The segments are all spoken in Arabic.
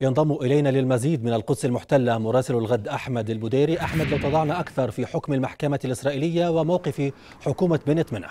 ينضم إلينا للمزيد من القدس المحتلة مراسل الغد أحمد البديري أحمد لو تضعنا أكثر في حكم المحكمة الإسرائيلية وموقف حكومة بنت منه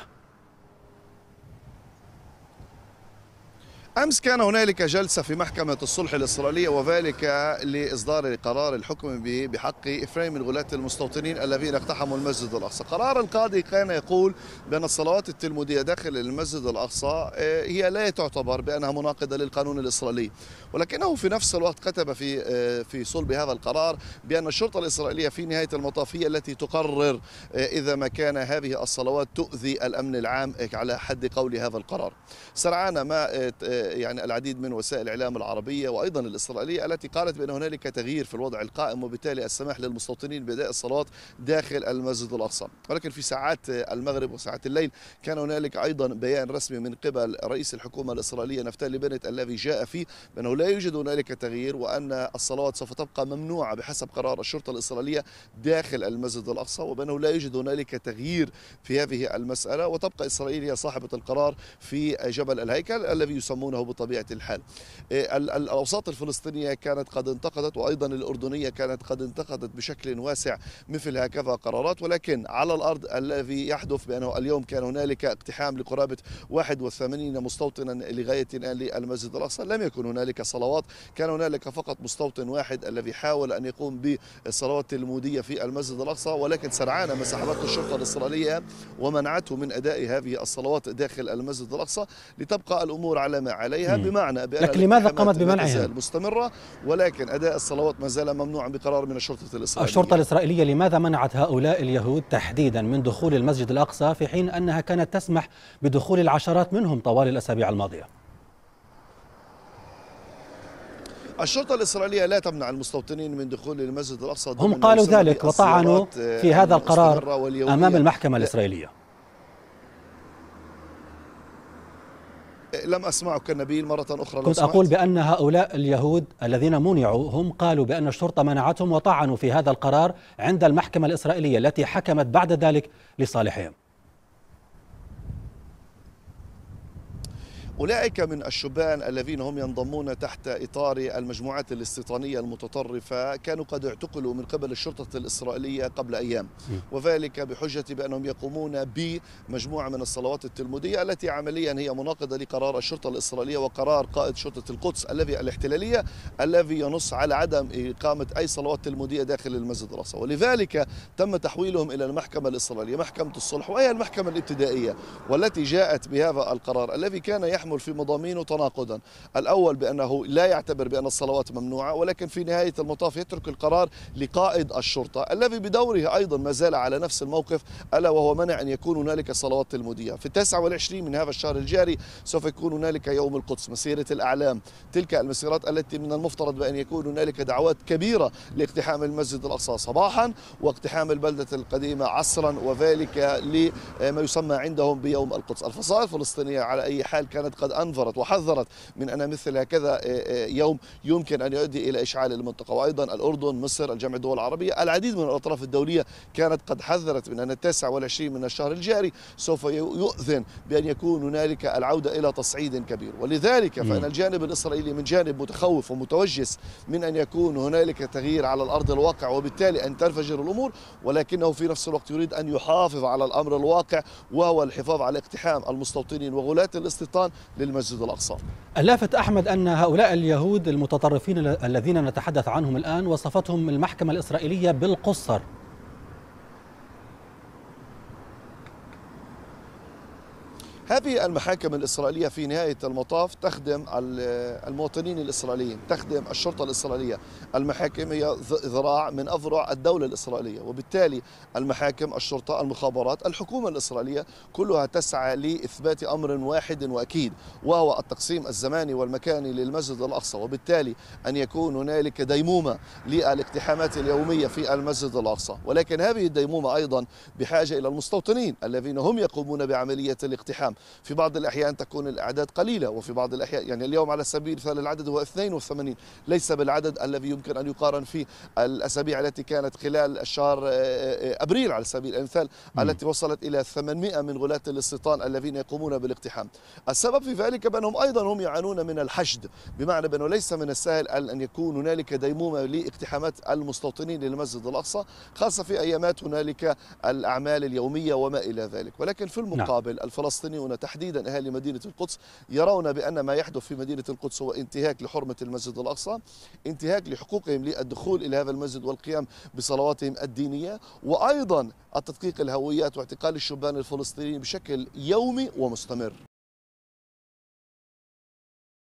أمس كان هنالك جلسة في محكمة الصلح الإسرائيلية وذلك لإصدار قرار الحكم بحق إفريم غلاة المستوطنين الذين اقتحموا المسجد الأقصى قرار القاضي كان يقول بأن الصلوات التلمودية داخل المسجد الأقصى آه، هي لا تعتبر بأنها مناقضة للقانون الإسرائيلي ولكنه في نفس الوقت كتب في آه، في صلب هذا القرار بأن الشرطة الإسرائيلية في نهاية المطاف هي التي تقرر آه، إذا ما كان هذه الصلوات تؤذي الأمن العام على حد قول هذا القرار سرعان ما يعني العديد من وسائل الاعلام العربيه وايضا الاسرائيليه التي قالت بان هنالك تغيير في الوضع القائم وبالتالي السماح للمستوطنين باداء الصلاه داخل المسجد الاقصى ولكن في ساعات المغرب وساعات الليل كان هنالك ايضا بيان رسمي من قبل رئيس الحكومه الاسرائيليه نفتالي بنت الذي جاء فيه بانه لا يوجد هنالك تغيير وان الصلوات سوف تبقى ممنوعه بحسب قرار الشرطه الاسرائيليه داخل المسجد الاقصى وبانه لا يوجد هنالك تغيير في هذه المساله وتبقى اسرائيل هي صاحبه القرار في جبل الهيكل الذي يسمونه شأنه بطبيعة الحال إيه، الأوساط الفلسطينية كانت قد انتقدت وأيضا الأردنية كانت قد انتقدت بشكل واسع مثل هكذا قرارات ولكن على الأرض الذي يحدث بأنه اليوم كان هنالك اقتحام لقرابة 81 مستوطنا لغاية الآن للمسجد الأقصى لم يكن هنالك صلوات كان هنالك فقط مستوطن واحد الذي حاول أن يقوم بالصلوات التلمودية في المسجد الأقصى ولكن سرعان ما سحبته الشرطة الإسرائيلية ومنعته من أداء هذه الصلوات داخل المسجد الأقصى لتبقى الأمور على ما عليها بمعنى بأن لكن لماذا قامت بمنعها؟ مستمرة ولكن أداء الصلوات ما زال ممنوعا بقرار من الشرطة الإسرائيلية الشرطة الإسرائيلية لماذا منعت هؤلاء اليهود تحديدا من دخول المسجد الأقصى في حين أنها كانت تسمح بدخول العشرات منهم طوال الأسابيع الماضية؟ الشرطة الإسرائيلية لا تمنع المستوطنين من دخول المسجد الأقصى هم قالوا ذلك وطعنوا في هذا القرار أمام المحكمة الإسرائيلية لم أسمعك النبيل مرة أخرى كنت أقول بأن هؤلاء اليهود الذين منعوا هم قالوا بأن الشرطة منعتهم وطعنوا في هذا القرار عند المحكمة الإسرائيلية التي حكمت بعد ذلك لصالحهم أولئك من الشبان الذين هم ينضمون تحت إطار المجموعات الاستيطانية المتطرفة كانوا قد اعتقلوا من قبل الشرطة الإسرائيلية قبل أيام وذلك بحجة بأنهم يقومون بمجموعة من الصلوات التلمودية التي عمليا هي مناقضة لقرار الشرطة الإسرائيلية وقرار قائد شرطة القدس الذي الاحتلالية الذي ينص على عدم إقامة أي صلوات تلمودية داخل المسجد الأقصى ولذلك تم تحويلهم إلى المحكمة الإسرائيلية محكمة الصلح وهي المحكمة الابتدائية والتي جاءت بهذا القرار الذي كان يحمل يحمل في مضامينه تناقضا الأول بأنه لا يعتبر بأن الصلوات ممنوعة ولكن في نهاية المطاف يترك القرار لقائد الشرطة الذي بدوره أيضا ما زال على نفس الموقف ألا وهو منع أن يكون هنالك صلوات تلمودية في التاسع والعشرين من هذا الشهر الجاري سوف يكون هنالك يوم القدس مسيرة الأعلام تلك المسيرات التي من المفترض بأن يكون هنالك دعوات كبيرة لاقتحام المسجد الأقصى صباحا واقتحام البلدة القديمة عصرا وذلك لما يسمى عندهم بيوم القدس الفصائل الفلسطينية على أي حال كانت قد أنذرت وحذرت من أن مثل هكذا آه، آه، يوم يمكن أن يؤدي إلى إشعال المنطقة وأيضا الأردن مصر الجامعة الدول العربية العديد من الأطراف الدولية كانت قد حذرت من أن 29 من الشهر الجاري سوف يؤذن بأن يكون هنالك العودة إلى تصعيد كبير ولذلك فإن الجانب الإسرائيلي من جانب متخوف ومتوجس من أن يكون هنالك تغيير على الأرض الواقع وبالتالي أن تنفجر الأمور ولكنه في نفس الوقت يريد أن يحافظ على الأمر الواقع وهو الحفاظ على اقتحام المستوطنين وغلاة الاستيطان للمسجد الأقصى اللافت أحمد أن هؤلاء اليهود المتطرفين الذين نتحدث عنهم الآن وصفتهم المحكمة الإسرائيلية بالقصر هذه المحاكم الإسرائيلية في نهاية المطاف تخدم المواطنين الإسرائيليين تخدم الشرطة الإسرائيلية المحاكم هي ذراع من أذرع الدولة الإسرائيلية وبالتالي المحاكم الشرطة المخابرات الحكومة الإسرائيلية كلها تسعى لإثبات أمر واحد وأكيد وهو التقسيم الزماني والمكاني للمسجد الأقصى وبالتالي أن يكون هنالك ديمومة للاقتحامات اليومية في المسجد الأقصى ولكن هذه الديمومة أيضا بحاجة إلى المستوطنين الذين هم يقومون بعملية الاقتحام في بعض الأحيان تكون الأعداد قليلة وفي بعض الأحيان يعني اليوم على سبيل المثال العدد هو 82 ليس بالعدد الذي يمكن أن يقارن في الأسابيع التي كانت خلال الشهر آه، آه، أبريل على سبيل المثال التي وصلت إلى 800 من غلاة الاستيطان الذين يقومون بالاقتحام السبب في ذلك بأنهم أيضا هم يعانون من الحشد بمعنى بأنه ليس من السهل أن يكون هنالك ديمومة لاقتحامات المستوطنين للمسجد الأقصى خاصة في أيامات هنالك الأعمال اليومية وما إلى ذلك ولكن في نعم. المقابل الفلسطينيون المسلمون تحديدا أهالي مدينة القدس يرون بأن ما يحدث في مدينة القدس هو انتهاك لحرمة المسجد الأقصى انتهاك لحقوقهم للدخول إلى هذا المسجد والقيام بصلواتهم الدينية وأيضا التدقيق الهويات واعتقال الشبان الفلسطينيين بشكل يومي ومستمر